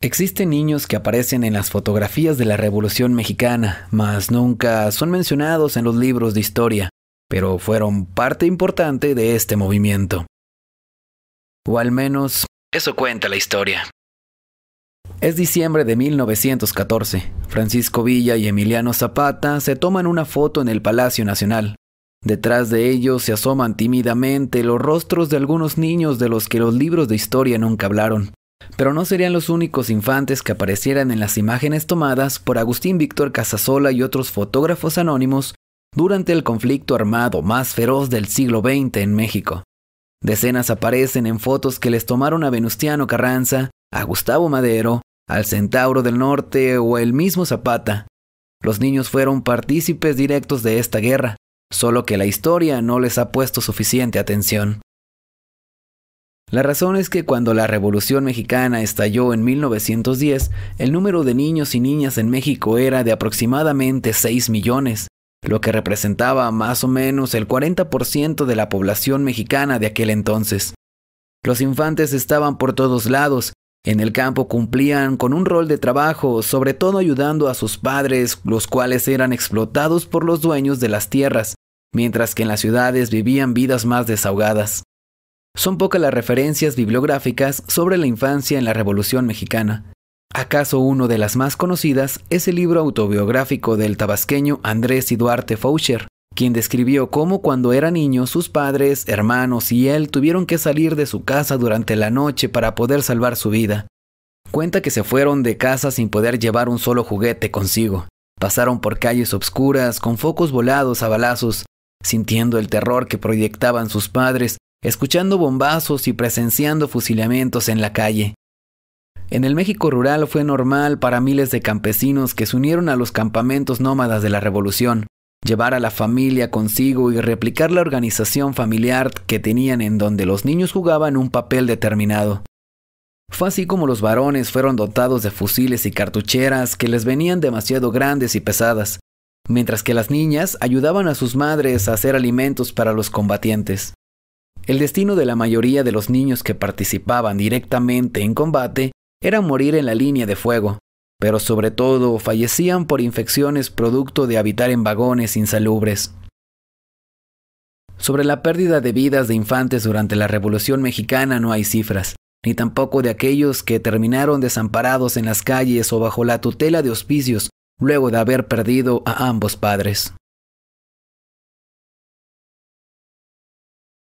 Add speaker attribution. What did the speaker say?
Speaker 1: Existen niños que aparecen en las fotografías de la Revolución Mexicana, mas nunca son mencionados en los libros de historia, pero fueron parte importante de este movimiento. O al menos, eso cuenta la historia. Es diciembre de 1914. Francisco Villa y Emiliano Zapata se toman una foto en el Palacio Nacional. Detrás de ellos se asoman tímidamente los rostros de algunos niños de los que los libros de historia nunca hablaron. Pero no serían los únicos infantes que aparecieran en las imágenes tomadas por Agustín Víctor Casasola y otros fotógrafos anónimos durante el conflicto armado más feroz del siglo XX en México. Decenas aparecen en fotos que les tomaron a Venustiano Carranza, a Gustavo Madero, al Centauro del Norte o el mismo Zapata. Los niños fueron partícipes directos de esta guerra, solo que la historia no les ha puesto suficiente atención. La razón es que cuando la Revolución Mexicana estalló en 1910, el número de niños y niñas en México era de aproximadamente 6 millones, lo que representaba más o menos el 40% de la población mexicana de aquel entonces. Los infantes estaban por todos lados, en el campo cumplían con un rol de trabajo, sobre todo ayudando a sus padres, los cuales eran explotados por los dueños de las tierras, mientras que en las ciudades vivían vidas más desahogadas. Son pocas las referencias bibliográficas sobre la infancia en la Revolución Mexicana. ¿Acaso uno de las más conocidas es el libro autobiográfico del tabasqueño Andrés y Duarte Faucher, quien describió cómo cuando era niño sus padres, hermanos y él tuvieron que salir de su casa durante la noche para poder salvar su vida. Cuenta que se fueron de casa sin poder llevar un solo juguete consigo. Pasaron por calles obscuras, con focos volados a balazos, sintiendo el terror que proyectaban sus padres escuchando bombazos y presenciando fusilamientos en la calle. En el México rural fue normal para miles de campesinos que se unieron a los campamentos nómadas de la Revolución, llevar a la familia consigo y replicar la organización familiar que tenían en donde los niños jugaban un papel determinado. Fue así como los varones fueron dotados de fusiles y cartucheras que les venían demasiado grandes y pesadas, mientras que las niñas ayudaban a sus madres a hacer alimentos para los combatientes. El destino de la mayoría de los niños que participaban directamente en combate era morir en la línea de fuego, pero sobre todo fallecían por infecciones producto de habitar en vagones insalubres. Sobre la pérdida de vidas de infantes durante la Revolución Mexicana no hay cifras, ni tampoco de aquellos que terminaron desamparados en las calles o bajo la tutela de hospicios luego de haber perdido a ambos padres.